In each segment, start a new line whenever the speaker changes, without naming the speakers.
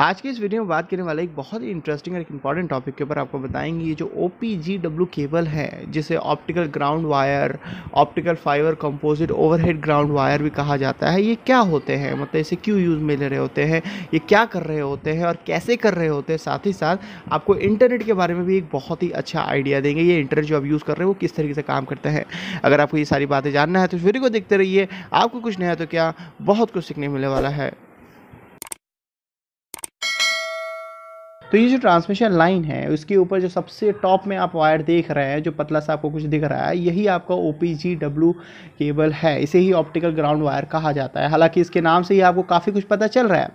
आज की इस वीडियो में बात करने वाला एक बहुत ही इंटरेस्टिंग और एक इंपॉर्टेंट टॉपिक के ऊपर आपको बताएंगे ये जो ओ केबल है जिसे optical ground wire optical fibre composite overhead ground wire भी कहा जाता है ये क्या होते हैं मतलब इसे क्यों यूज़ में ले रहे होते हैं ये क्या कर रहे होते हैं और कैसे कर रहे होते हैं साथ ही साथ आपको इंटरनेट के बारे में भी एक बहुत ही अच्छा आइडिया देंगे ये इंटरनेट जो आप यूज़ कर रहे हैं वो किस तरीके से काम करता है अगर आपको ये सारी बातें जानना है तो इस वीडियो को देखते रहिए आपको कुछ नया तो क्या बहुत कुछ सीखने मिलने वाला है तो ये जो ट्रांसमिशन लाइन है उसके ऊपर जो सबसे टॉप में आप वायर देख रहे हैं जो पतला सा आपको कुछ दिख रहा है यही आपका ओ डब्ल्यू केबल है इसे ही ऑप्टिकल ग्राउंड वायर कहा जाता है हालांकि इसके नाम से ही आपको काफ़ी कुछ पता चल रहा है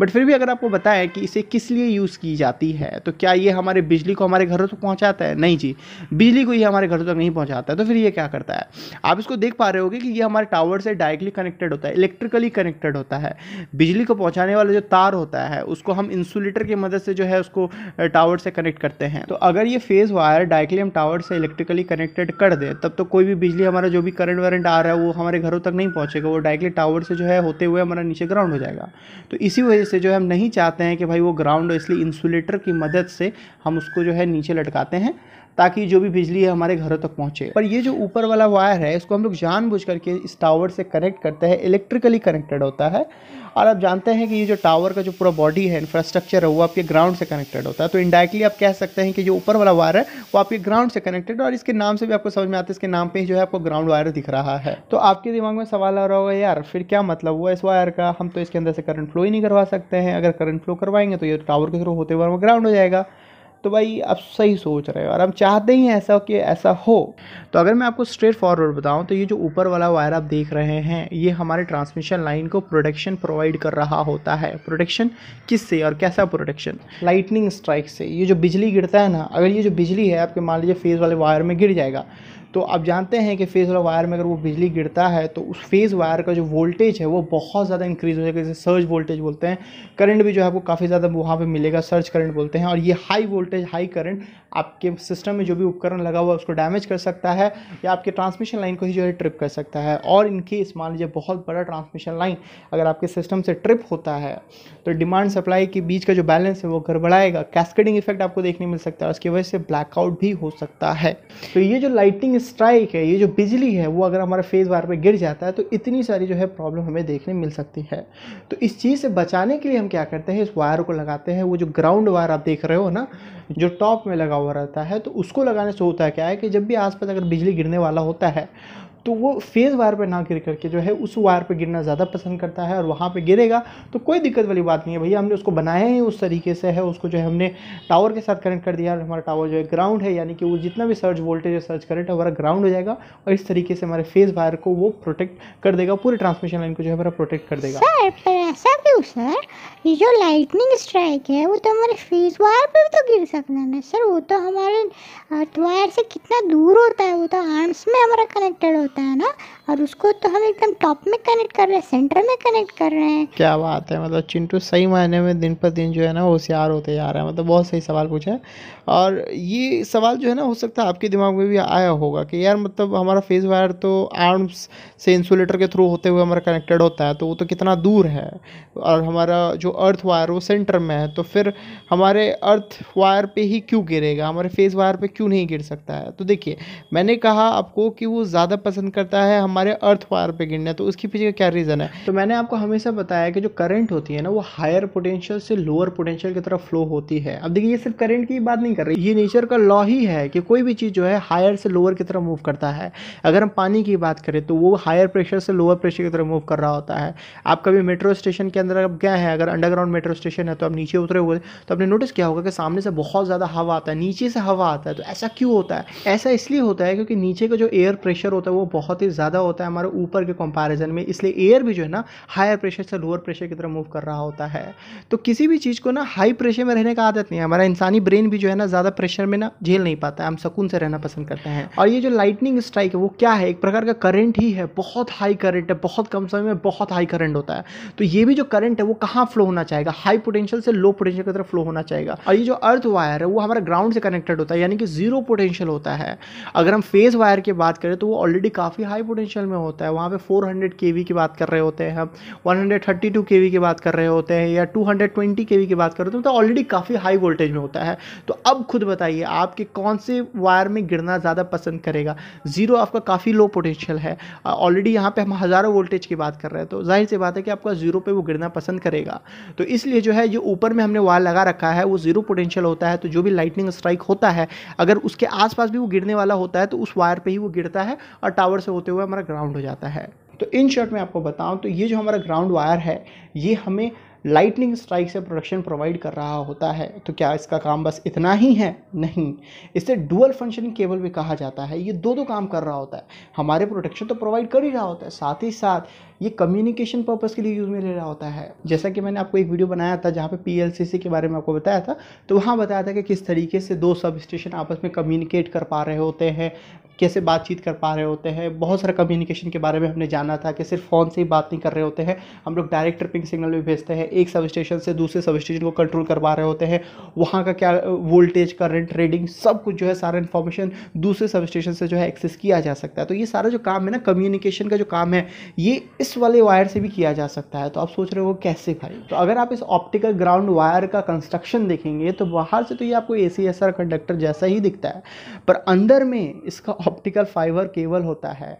बट फिर भी अगर आपको बताएं कि इसे किस लिए यूज़ की जाती है तो क्या ये हमारे बिजली को हमारे घरों तक तो पहुँचाता है नहीं जी बिजली को ये हमारे घरों तक तो नहीं पहुँचाता है तो फिर ये क्या करता है आप इसको देख पा रहे होगे कि ये हमारे टावर से डायरेक्टली कनेक्टेड होता है इलेक्ट्रिकली कनेक्टेड होता है बिजली को पहुँचाने वाला जो तार होता है उसको हम इंसुलेटर की मदद से जो है है उसको टावर से कनेक्ट करते हैं तो अगर ये फेज़ वायर डायरेक्टली हम टावर से इलेक्ट्रिकली कनेक्टेड कर दें तब तो कोई भी बिजली हमारा जो भी करंट वरेंट आ रहा है वो हमारे घरों तक नहीं पहुंचेगा वो डायरेक्टली टावर से जो है होते हुए हमारा नीचे ग्राउंड हो जाएगा तो इसी वजह से जो है हम नहीं चाहते हैं कि भाई वो ग्राउंड हो इसलिए इंसुलेटर की मदद से हम उसको जो है नीचे लटकाते हैं ताकि जो भी बिजली है हमारे घरों तक पहुंचे पर ये जो ऊपर वाला वायर है इसको हम लोग जानबूझ करके इस टावर से कनेक्ट करते हैं इलेक्ट्रिकली कनेक्टेड होता है और आप जानते हैं कि ये जो टावर का जो पूरा बॉडी है इंफ्रास्ट्रक्चर है वो आपके ग्राउंड से कनेक्टेड होता है तो इंडायरेक्टली आप कह सकते हैं कि जो ऊपर वाला वायर है वो आपके ग्राउंड से कनेक्टेड और इसके नाम से भी आपको समझ में आता है इसके नाम पर ही जो है आपको ग्राउंड वायर दिख रहा है तो आपके दिमाग में सवाल आ रहा होगा यार फिर क्या मतलब हुआ इस वायर का हम तो इसके अंदर से करंट फ्लो ही नहीं करवा सकते हैं अगर करंट फ्लो करवाएंगे तो ये टावर के थ्रू होते हुए वो ग्राउंड हो जाएगा तो भाई आप सही सोच रहे हो और हम चाहते ही हैं ऐसा कि ऐसा हो तो अगर मैं आपको स्ट्रेट फॉरवर्ड बताऊं तो ये जो ऊपर वाला वायर आप देख रहे हैं ये हमारे ट्रांसमिशन लाइन को प्रोटेक्शन प्रोवाइड कर रहा होता है प्रोटेक्शन किस से और कैसा प्रोटेक्शन लाइटनिंग स्ट्राइक से ये जो बिजली गिरता है ना अगर ये जो बिजली है आपके मान लीजिए फेस वाले वायर में गिर जाएगा तो आप जानते हैं कि फेज़ वाला वायर में अगर वो बिजली गिरता है तो उस फेज़ वायर का जो वोल्टेज है वो बहुत ज़्यादा इंक्रीज़ हो जाएगा जैसे सर्ज वोल्टेज बोलते हैं करंट भी जो है आपको काफ़ी ज़्यादा वहाँ पर मिलेगा सर्ज करंट बोलते हैं और ये हाई वोल्टेज हाई करंट आपके सिस्टम में जो भी उपकरण लगा हुआ है उसको डैमेज कर सकता है या आपके ट्रांसमिशन लाइन को ही जो है ट्रिप कर सकता है और इनकी मान लीजिए बहुत बड़ा ट्रांसमिशन लाइन अगर आपके सिस्टम से ट्रिप होता है तो डिमांड सप्लाई के बीच का जो बैलेंस है वो गड़बड़ाएगा कैस्केडिंग इफेक्ट आपको देखने मिल सकता है उसकी वजह से ब्लैकआउट भी हो सकता है तो ये जो लाइटिंग स्ट्राइक है ये जो बिजली है वो अगर हमारे फेस वायर पे गिर जाता है तो इतनी सारी जो है प्रॉब्लम हमें देखने मिल सकती है तो इस चीज़ से बचाने के लिए हम क्या करते हैं इस वायर को लगाते हैं वो जो ग्राउंड वायर आप देख रहे हो ना जो टॉप में लगा हुआ रहता है तो उसको लगाने से होता है क्या है कि जब भी आसपास अगर बिजली गिरने वाला होता है तो वो फेज़ वायर पर ना गिर करके जो है उस वायर पर गिरना ज़्यादा पसंद करता है और वहाँ पर गिरेगा तो कोई दिक्कत वाली बात नहीं है भैया हमने उसको बनाया ही उस तरीके से है उसको जो है हमने टावर के साथ कनेक्ट कर दिया और हमारा टावर जो है ग्राउंड है यानी कि वो जितना भी सर्च वोल्टेज है सर्च करेंट हमारा ग्राउंड हो जाएगा और इस तरीके से हमारे फेज़ वायर को वो प्रोटेक्ट कर देगा पूरे ट्रांसमिशन लाइन को जो है हमारा प्रोटेक्ट कर देगा सर पर ऐसा क्यों सर ये जो लाइटनिंग स्ट्राइक है वो तो हमारे फेस वायर पर भी तो गिर सकना है सर वो तो हमारे वायर से कितना दूर होता है वो तो आर्म्स में हमारा कनेक्टेड होता है होता है ना और उसको तो हम एकदम टॉप में कनेक्ट कर रहे हैं सेंटर में कनेक्ट कर रहे हैं क्या बात है मतलब चिंटू सही मायने में दिन पर दिन जो है ना होशियार होते जा रहा है मतलब बहुत सही सवाल पूछा है और ये सवाल जो है ना हो सकता है आपके दिमाग में भी आया होगा कि यार मतलब हमारा फेस वायर तो आर्म्स से इंसुलेटर के थ्रू होते हुए हमारा कनेक्टेड होता है तो वो तो कितना दूर है और हमारा जो अर्थ वायर वो सेंटर में है तो फिर हमारे अर्थ वायर पर ही क्यों गिरेगा हमारे फेस वायर पर क्यों नहीं गिर सकता है तो देखिए मैंने कहा आपको कि वो ज़्यादा पसंद करता है हमारे अर्थ वार पे गिरना तो उसके पीछे क्या रीज़न है तो मैंने आपको हमेशा बताया कि जो करंट होती है ना वो हायर पोटेंशियल से लोअर पोटेंशियल की तरफ फ्लो होती है अब देखिए ये सिर्फ करंट की बात नहीं कर रही ये नेचर का लॉ ही है कि कोई भी चीज़ जो है हायर से लोअर की तरफ मूव करता है अगर हम पानी की बात करें तो वो हायर प्रेशर से लोअर प्रेशर की तरफ मूव कर रहा होता है आप कभी मेट्रो स्टेशन के अंदर अब क्या है अगर अंडरग्राउंड मेट्रो स्टेशन है तो आप नीचे उतरे हुए तो आपने नोटिस किया होगा कि सामने से बहुत ज़्यादा हवा आता है नीचे से हवा आता है तो ऐसा क्यों होता है ऐसा इसलिए होता है क्योंकि नीचे का जो एयर प्रेशर होता है वो बहुत ही ज़्यादा होता है हमारे ऊपर के कंपैरिजन में इसलिए एयर भी जो है ना हायर प्रेशर से लोअर प्रेशर की तरफ मूव कर रहा होता है तो किसी भी चीज़ को ना हाई प्रेशर में रहने का आदत नहीं है हमारा इंसानी ब्रेन भी जो है ना ज़्यादा प्रेशर में ना झेल नहीं पाता है हम सुकून से रहना पसंद करते हैं और ये जो लाइटनिंग स्ट्राइक है वो क्या है एक प्रकार का करंट ही है बहुत हाई करंट है बहुत कम समय में बहुत हाई करंट होता है तो ये भी जो करंट है वो कहाँ फ्लो होना चाहेगा हाई पोटेंशियल से लो पोटेंशियल की तरफ फ्लो होना चाहेगा और ये जो अर्थ वायर है वो हमारा ग्राउंड से कनेक्टेड होता है यानी कि जीरो पोटेंशियल होता है अगर हम फेज वायर की बात करें तो वो ऑलरेडी काफ़ी हाई पोटेंशियल में होता है वहाँ पे 400 के की बात कर रहे होते हैं हम 132 के की बात कर रहे होते हैं या 220 के की बात कर रहे होते हैं तो ऑलरेडी काफ़ी हाई वोल्टेज में होता है तो अब खुद बताइए आपके कौन से वायर में गिरना ज़्यादा पसंद करेगा ज़ीरो आपका काफ़ी लो पोटेंशियल है ऑलरेडी यहाँ पर हम हज़ारों वोल्टेज की बात कर रहे हैं तो जाहिर सी बात है कि आपका ज़ीरो पर वो गिरना पसंद करेगा तो इसलिए जो है जो ऊपर में हमने वायर लगा रखा है वो ज़ीरो पोटेंशियल होता है तो जो भी लाइटनिंग स्ट्राइक होता है अगर उसके आसपास भी वो गिरने वाला होता है तो उस वायर पर ही वो गिरता है और टावर टावर से होते हुए हमारा ग्राउंड हो जाता है तो इन शॉर्ट में आपको बताऊँ तो ये जो हमारा ग्राउंड वायर है ये हमें लाइटनिंग स्ट्राइक से प्रोडक्शन प्रोवाइड कर रहा होता है तो क्या इसका काम बस इतना ही है नहीं इसे डुअल फंक्शनिंग केबल भी कहा जाता है ये दो दो काम कर रहा होता है हमारे प्रोटेक्शन तो प्रोवाइड कर ही रहा होता है साथ ही साथ ये कम्युनिकेशन पर्पज़ के लिए यूज़ में ले रहा होता है जैसा कि मैंने आपको एक वीडियो बनाया था जहाँ पे पी के बारे में आपको बताया था तो वहाँ बताया था कि किस तरीके से दो सब स्टेशन आपस में कम्युनिकेट कर पा रहे होते हैं कैसे बातचीत कर पा रहे होते हैं बहुत सारा कम्युनिकेशन के बारे में हमने जाना था कि सिर्फ फ़ोन से ही बात नहीं कर रहे होते हैं हम लोग डायरेक्ट ट्रिपिंग सिग्नल भी भेजते हैं एक सब स्टेशन से दूसरे सब स्टेशन को कंट्रोल कर पा रहे होते हैं वहाँ का क्या वोल्टेज करंट रेडिंग सब कुछ जो है सारा इन्फॉर्मेशन दूसरे सब स्टेशन से जो है एक्सेस किया जा सकता है तो ये सारा जो काम है ना कम्युनिकेशन का जो काम है ये इस इस वाले वायर से भी किया जा सकता है तो आप सोच रहे हो कैसे भाई तो अगर आप इस ऑप्टिकल ग्राउंड वायर का कंस्ट्रक्शन देखेंगे तो बाहर से तो ये आपको A C S R conductor जैसा ही दिखता है पर अंदर में इसका ऑप्टिकल फाइबर केबल होता है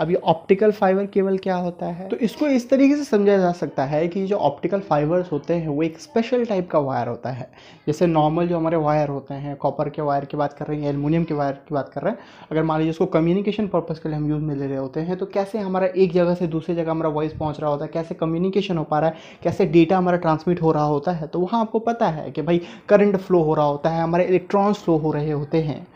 अब ये ऑप्टिकल फाइबर केवल क्या होता है तो इसको इस तरीके से समझा जा सकता है कि जो ऑप्टिकल फाइबर्स होते हैं वो एक स्पेशल टाइप का वायर होता है जैसे नॉर्मल जो हमारे वायर होते हैं कॉपर के वायर की बात कर रहे हैं एलमिनियम के वायर की बात कर रहे हैं अगर मान लीजिए इसको कम्युनिकेशन पर्पज़ के लिए हम यूज़ में ले रहे होते हैं तो कैसे हमारा एक जगह से दूसरी जगह हमारा वॉइस पहुँच रहा होता है कैसे कम्युनिकेशन हो पा रहा है कैसे डेटा हमारा ट्रांसमिट हो रहा होता है तो वहाँ आपको पता है कि भाई करंट फ्लो हो रहा होता है हमारे इलेक्ट्रॉन्स फ्लो हो रहे होते हैं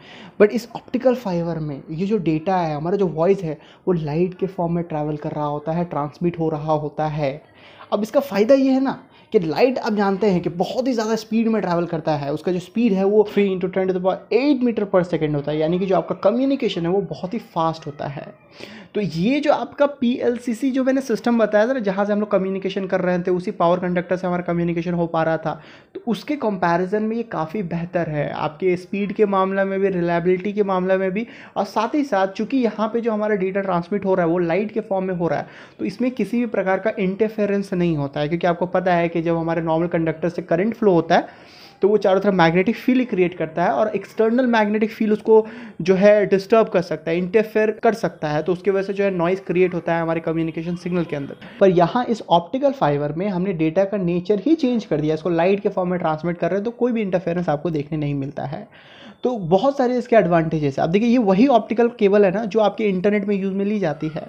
बट इस ऑप्टिकल फाइबर में ये जो डेटा है हमारा जो वॉइस है वो लाइट के फॉर्म में ट्रैवल कर रहा होता है ट्रांसमिट हो रहा होता है अब इसका फ़ायदा ये है ना कि लाइट आप जानते हैं कि बहुत ही ज़्यादा स्पीड में ट्रैवल करता है उसका जो स्पीड है वो three into ten eight metre पर सेकेंड होता है यानी कि जो आपका कम्युनिकेशन है वो बहुत ही फास्ट होता है तो ये जो आपका पी जो मैंने सिस्टम बताया था ना जहाँ से हम लोग कम्युनिकेशन कर रहे थे उसी पावर कंडक्टर से हमारा कम्युनिकेशन हो पा रहा था तो उसके कंपैरिजन में ये काफ़ी बेहतर है आपके स्पीड के मामले में भी रिलायबिलिटी के मामले में भी और साथ ही साथ चूंकि यहाँ पर जो हमारा डेटा ट्रांसमिट हो रहा है वो लाइट के फॉर्म में हो रहा है तो इसमें किसी भी प्रकार का इंटरफेरेंस नहीं होता है क्योंकि आपको पता है कि जब हमारे नॉर्मल कंडक्टर से करंट फ्लो होता है तो वो चारों तरफ मैग्नेटिक फील्ड क्रिएट करता है और एक्सटर्नल मैग्नेटिक फील्ड उसको जो है डिस्टर्ब कर सकता है इंटरफेयर कर सकता है तो उसकी वजह से जो है नॉइज़ क्रिएट होता है हमारे कम्युनिकेशन सिग्नल के अंदर पर यहाँ इस ऑप्टिकल फाइबर में हमने डेटा का नेचर ही चेंज कर दिया इसको लाइट के फॉर्म में ट्रांसमिट कर रहे हैं तो कोई भी इंटरफेरेंस आपको देखने नहीं मिलता है तो बहुत सारे इसके एडवांटेजेस है आप देखिए ये वही ऑप्टिकल केबल है ना जो आपके इंटरनेट में यूज़ में ली जाती है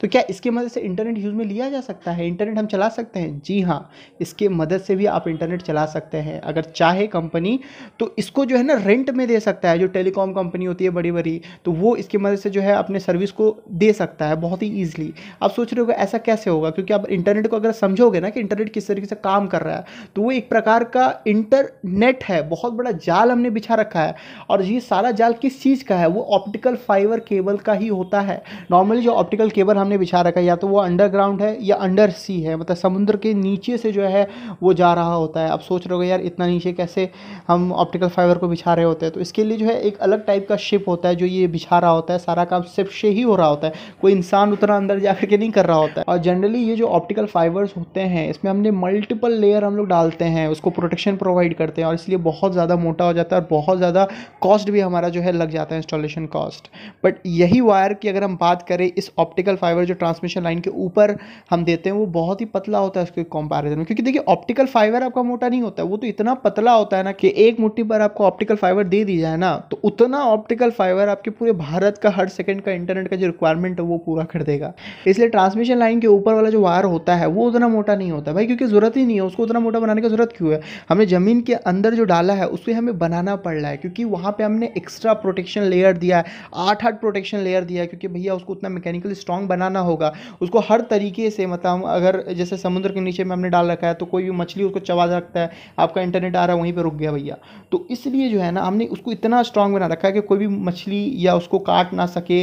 तो क्या इसके मदद से इंटरनेट यूज़ में लिया जा सकता है इंटरनेट हम चला सकते हैं जी हाँ इसके मदद से भी आप इंटरनेट चला सकते हैं अगर चाहे कंपनी तो इसको जो है ना रेंट में दे सकता है जो टेलीकॉम कंपनी होती है बड़ी बड़ी तो वो इसकी मदद से जो है अपने सर्विस को दे सकता है बहुत ही ईजिली आप सोच रहे हो ऐसा कैसे होगा क्योंकि आप इंटरनेट को अगर समझोगे ना कि इंटरनेट किस तरीके से काम कर रहा है तो वो एक प्रकार का इंटरनेट है बहुत बड़ा जाल हमने बिछा रखा है और ये सारा जाल किस चीज़ का है वो ऑप्टिकल फाइबर केबल का ही होता है नॉर्मली जो ऑप्टिकल केबल हमने बिछा रखा है या तो वो अंडरग्राउंड है या अंडर सी है मतलब समुद्र के नीचे से जो है वो जा रहा होता है आप सोच रहे हो यार इतना नीचे कैसे हम ऑप्टिकल फाइबर को बिछा रहे होते हैं तो इसके लिए जो है एक अलग टाइप का शिप होता है जो ये बिछा रहा होता है सारा काम सिर्फ से ही हो रहा होता है कोई इंसान उतना अंदर जा करके नहीं कर रहा होता है और जनरली ये जो ऑप्टिकल फाइबर्स होते हैं इसमें हमने मल्टीपल लेयर हम लोग डालते हैं उसको प्रोटेक्शन प्रोवाइड करते हैं और इसलिए बहुत ज़्यादा मोटा हो जाता है और बहुत ज़्यादा कॉस्ट भी हमारा जो है लग जाता है इंस्टॉलेशन कॉस्ट बट यही वायर की अगर हम बात करें इस ऑप्टिकल फाइबर जो ट्रांसमिशन लाइन के ऊपर हम देते हैं वो बहुत ही पतला होता है उसके कंपैरिजन में क्योंकि देखिए ऑप्टिकल फाइबर आपका मोटा नहीं होता है वो तो इतना पतला होता है ना कि एक मुट्ठी पर आपको ऑप्टिकल फाइबर दे दी जाए ना तो उतना ऑप्टिकल फाइबर आपके पूरे भारत का हर सेकेंड का इंटरनेट का जो रिक्वायरमेंट है वो पूरा कर देगा इसलिए ट्रांसमिशन लाइन के ऊपर वाला जो वायर होता है वो उतना मोटा नहीं होता भाई क्योंकि ज़रूरत ही नहीं है उसको उतना मोटा बनाने की ज़रूरत क्यों है हमें ज़मीन के अंदर जो डाला है उसे हमें बनाना पड़ रहा है क्योंकि वहाँ पे हमने एक्स्ट्रा प्रोटेक्शन लेयर दिया है आठ आठ प्रोटेक्शन लेयर दिया है क्योंकि भैया उसको उतना मैकेनिकल स्ट्रॉन्ग बनाना होगा उसको हर तरीके से मतलब अगर जैसे समुद्र के नीचे में हमने डाल रखा है तो कोई भी मछली उसको चबा रखता है आपका इंटरनेट आ रहा है वहीं पर रुक गया भैया तो इसलिए जो है ना हमने उसको इतना स्ट्रांग बना रखा है कि कोई भी मछली या उसको काट ना सके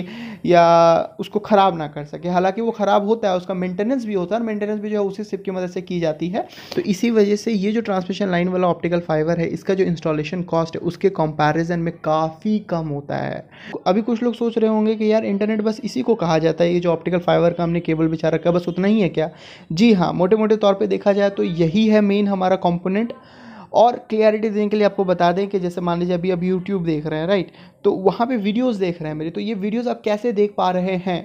या उसको ख़राब ना कर सके हालांकि वो ख़राब होता है उसका मेंटेनेंस भी होता है और मेंटेनेंस भी जो है उसी सिप की मदद से की जाती है तो इसी वजह से ये जो ट्रांसमिशन लाइन वाला ऑप्टिकल फाइबर है इसका जो इंस्टॉलेशन कॉस्ट है उसके कंपेरिजन कंपैरिजन में काफ़ी कम होता है अभी कुछ लोग सोच रहे होंगे कि यार इंटरनेट बस इसी को कहा जाता है ये जो ऑप्टिकल फाइबर का हमने केबल बिछा रखा है बस उतना ही है क्या जी हाँ मोटे मोटे तौर पर देखा जाए तो यही है मेन हमारा कॉम्पोनेंट और क्लियरिटी देने के लिए आपको बता दें कि जैसे मान लीजिए अभी अब यूट्यूब देख रहे हैं राइट तो वहाँ पे वीडियोस देख रहे हैं मेरे तो ये वीडियोस आप कैसे देख पा रहे हैं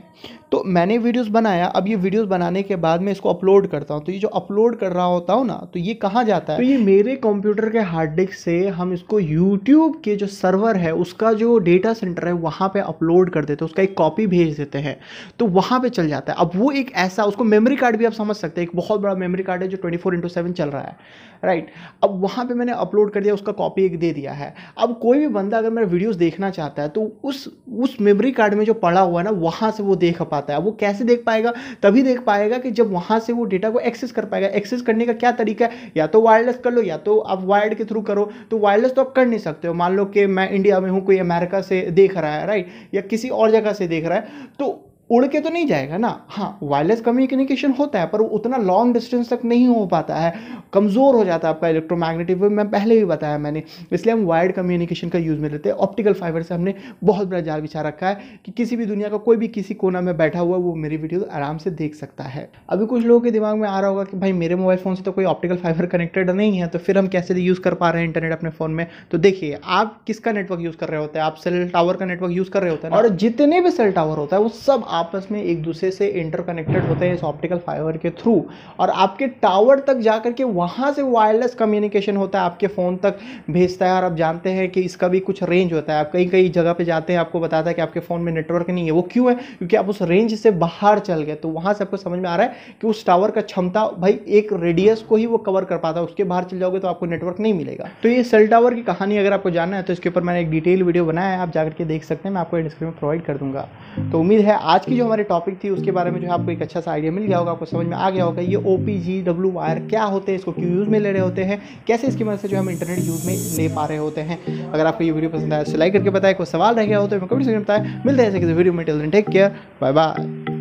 तो मैंने वीडियोस बनाया अब ये वीडियोस बनाने के बाद मैं इसको अपलोड करता हूँ तो ये जो अपलोड कर रहा होता हूँ ना तो ये कहाँ जाता है तो ये मेरे कंप्यूटर के हार्ड डिस्क से हम इसको यूट्यूब के जो सर्वर है उसका जो डेटा सेंटर है वहाँ पर अपलोड कर देते हैं उसका एक कॉपी भेज देते हैं तो वहाँ पर चल जाता है अब वो एक ऐसा उसको मेमरी कार्ड भी आप समझ सकते हैं एक बहुत बड़ा मेमरी कार्ड है जो ट्वेंटी फोर इंटू सेवन चल रहा है राइट अब वहाँ पर मैंने अपलोड कर दिया उसका कॉपी एक दे दिया है अब कोई भी बंदा अगर मेरा वीडियोज़ देखना देखना चाहता है तो उस उस मेमोरी कार्ड में जो पड़ा हुआ है ना वहाँ से वो देख पाता है वो कैसे देख पाएगा तभी देख पाएगा कि जब वहाँ से वो डेटा को एक्सेस कर पाएगा एक्सेस करने का क्या तरीका है या तो वायरलेस कर लो या तो आप वायर्ड के थ्रू करो तो वायरलेस तो आप कर नहीं सकते हो मान लो कि मैं इंडिया में हूँ कोई अमेरिका से देख रहा है राइट या किसी और जगह से देख रहा है तो उड़ के तो नहीं जाएगा ना हाँ वायरलेस कम्युनिकेशन होता है पर वो उतना लॉन्ग डिस्टेंस तक नहीं हो पाता है कमज़ोर हो जाता है आपका इलेक्ट्रोमैग्नेटिक वेव मैं पहले भी बताया मैंने इसलिए हम वायर्ड कम्युनिकेशन का यूज़ में लेते हैं ऑप्टिकल फाइबर से हमने बहुत बड़ा जाल बिछा रखा है कि किसी भी दुनिया का कोई भी किसी कोना में बैठा हुआ वो मेरी वीडियो आराम से देख सकता है अभी कुछ लोगों के दिमाग में आ रहा होगा कि भाई मेरे मोबाइल फ़ोन से तो कोई ऑप्टिकल फाइबर कनेक्टेड नहीं है तो फिर हम कैसे यूज़ कर पा रहे हैं इंटरनेट अपने फ़ोन में तो देखिए आप किसका नेटवर्क यूज़ कर रहे होते हैं आप सेल टावर का नेटवर्क यूज़ कर रहे होते हैं और जितने भी सेल टावर होता है वो सब आप आपस में एक दूसरे से इंटरकनेक्टेड होते हैं इस ऑप्टिकल फाइबर के थ्रू और आपके टावर तक जा कर के वहाँ से वायरलेस कम्युनिकेशन होता है आपके फ़ोन तक भेजता है और आप जानते हैं कि इसका भी कुछ रेंज होता है आप कई कई जगह पर जाते हैं आपको बताता है कि आपके फ़ोन में नेटवर्क नहीं है वो क्यों है क्योंकि आप उस रेंज से बाहर चल गए तो वहाँ से आपको समझ में आ रहा है कि उस टावर का क्षमता भाई एक रेडियस को ही वो कवर कर पाता है उसके बाहर चल जाओगे तो आपको नेटवर्क नहीं मिलेगा तो ये सेल टावर की कहानी अगर आपको जानना है तो इसके ऊपर मैंने एक डिटेल वीडियो बनाया है आप जाकर के देख सकते हैं मैं आपको डिस्क्रिप्शन प्रोवाइड कर दूंगा तो उम्मीद है आज की जो हमारी टॉपिक थी उसके बारे में जो है आपको एक अच्छा सा आइडिया मिल गया होगा आपको समझ में आ गया होगा ये O P G W wire क्या होते हैं इसको क्यों यूज़ में ले रहे होते हैं कैसे इसकी मदद से जो हम इंटरनेट यूज़ में ले पा रहे होते हैं अगर आपको ये वीडियो पसंद आया तो लाइक करके बताए कोई सवाल रह गया हो तो मैं कमेंट सेक्शन बताएं मिलते हैं ऐसे किसी वीडियो में till take care bye bye